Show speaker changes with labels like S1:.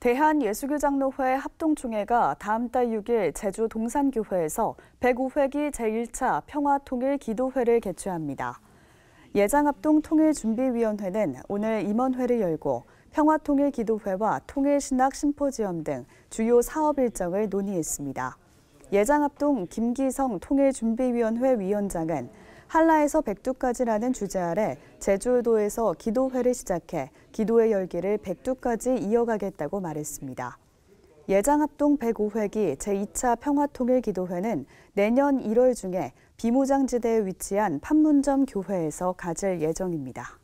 S1: 대한예수교장로회 합동총회가 다음 달 6일 제주 동산교회에서 105회기 제1차 평화통일기도회를 개최합니다. 예장합동 통일준비위원회는 오늘 임원회를 열고 평화통일기도회와 통일신학 심포지엄 등 주요 사업 일정을 논의했습니다. 예장합동 김기성 통일준비위원회 위원장은 한라에서 백두까지라는 주제 아래 제주도에서 기도회를 시작해 기도의 열기를 백두까지 이어가겠다고 말했습니다. 예장합동 105회기 제2차 평화통일기도회는 내년 1월 중에 비무장지대에 위치한 판문점 교회에서 가질 예정입니다.